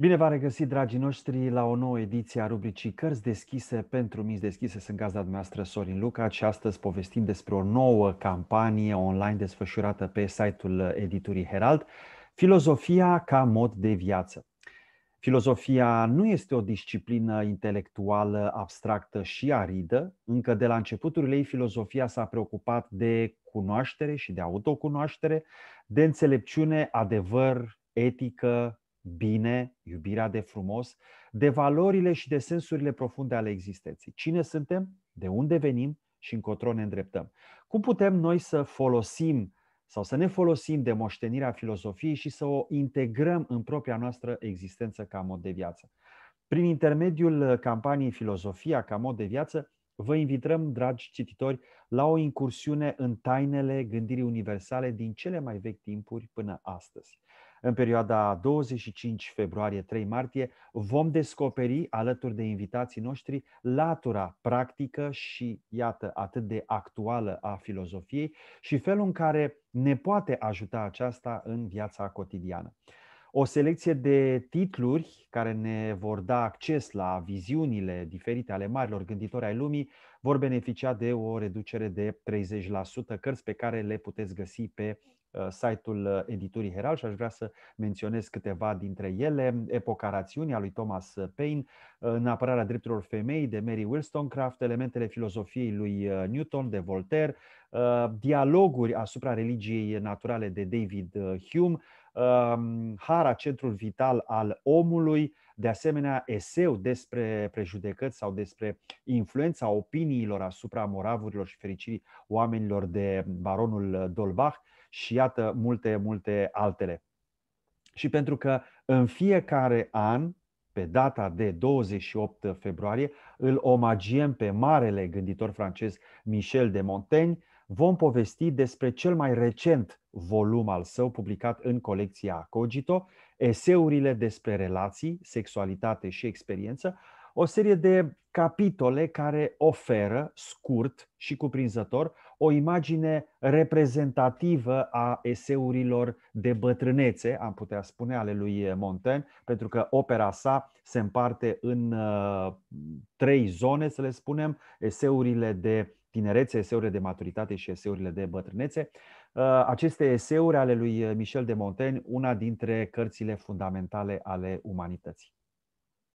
Bine v-am regăsit, dragii noștri, la o nouă ediție a rubricii Cărți deschise pentru minți deschise. Sunt gazda dumneavoastră Sorin Luca și astăzi povestim despre o nouă campanie online desfășurată pe site-ul editurii Herald, Filozofia ca mod de viață. Filozofia nu este o disciplină intelectuală abstractă și aridă. Încă de la începuturile ei, filozofia s-a preocupat de cunoaștere și de autocunoaștere, de înțelepciune, adevăr, etică, bine, iubirea de frumos, de valorile și de sensurile profunde ale existenței. Cine suntem, de unde venim și încotro ne îndreptăm. Cum putem noi să folosim sau să ne folosim de moștenirea filozofiei și să o integrăm în propria noastră existență ca mod de viață. Prin intermediul campaniei Filozofia ca mod de viață, Vă invităm, dragi cititori, la o incursiune în tainele gândirii universale din cele mai vechi timpuri până astăzi. În perioada 25 februarie-3 martie vom descoperi, alături de invitații noștri, latura practică și, iată, atât de actuală a filozofiei și felul în care ne poate ajuta aceasta în viața cotidiană o selecție de titluri care ne vor da acces la viziunile diferite ale marilor gânditori ai lumii vor beneficia de o reducere de 30% cărți pe care le puteți găsi pe uh, site-ul uh, editurii Herald și aș vrea să menționez câteva dintre ele. Epoca rațiunii a lui Thomas Paine, uh, În apărarea drepturilor femei de Mary Wollstonecraft, Elementele filozofiei lui Newton de Voltaire, Uh, dialoguri asupra religiei naturale de David uh, Hume, um, Hara, centrul vital al omului, de asemenea eseu despre prejudecăți sau despre influența opiniilor asupra moravurilor și fericirii oamenilor de baronul Dolbach și iată multe, multe altele. Și pentru că în fiecare an, pe data de 28 februarie, îl omagiem pe marele gânditor francez Michel de Montaigne, vom povesti despre cel mai recent volum al său publicat în colecția Cogito, eseurile despre relații, sexualitate și experiență, o serie de capitole care oferă, scurt și cuprinzător, o imagine reprezentativă a eseurilor de bătrânețe, am putea spune, ale lui Montaigne, pentru că opera sa se împarte în uh, trei zone, să le spunem, eseurile de tinerețe, eseurile de maturitate și eseurile de bătrânețe. Uh, aceste eseuri ale lui uh, Michel de Montaigne, una dintre cărțile fundamentale ale umanității.